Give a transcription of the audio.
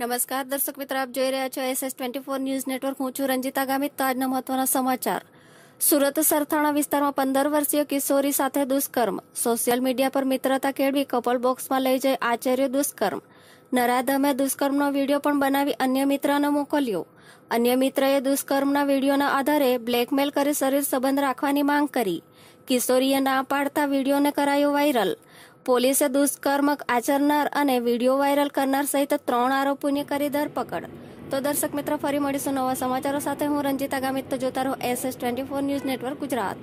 नमस्कार दर्शक मित्र आप જોઈ રહ્યા છો SS24 ન્યૂઝ નેટવર્ક હું છું રંજીતા ગામિત તાજના મહત્વના સમાચાર સુરત સરથાણા વિસ્તારમાં 15 વર્ષીય કિશોરી સાથે દુષ્કર્મ સોશિયલ મીડિયા પર મિત્રતા કેડવી કપલ બોક્સમાં લઈ જઈ આચર્યો દુષ્કર્મ નરાદામ્ય દુષ્કર્મનો વિડિયો પણ બનાવી અન્ય મિત્રોને મોકલ્યો અન્ય મિત્રએ દુષ્કર્મના વિડિયોના આધારે બ્લેકમેલ કરી શરીર સંબંધ રાખવાની માંગ કરી કિશોરિયાના અપાર્ટા વિડિયોને કરાયો વાયરલ પોલીસે દુષ્કર્મ આચરનાર અને વિડીયો વાયરલ કરનાર સહિત ત્રણ આરોપીની કરી ધરપકડ તો દર્શક મિત્ર ફરી મળીશું નવા સમાચારો સાથે હું રંજીતા ગામિત તો જોતા રહો SS twenty four news network Gujarat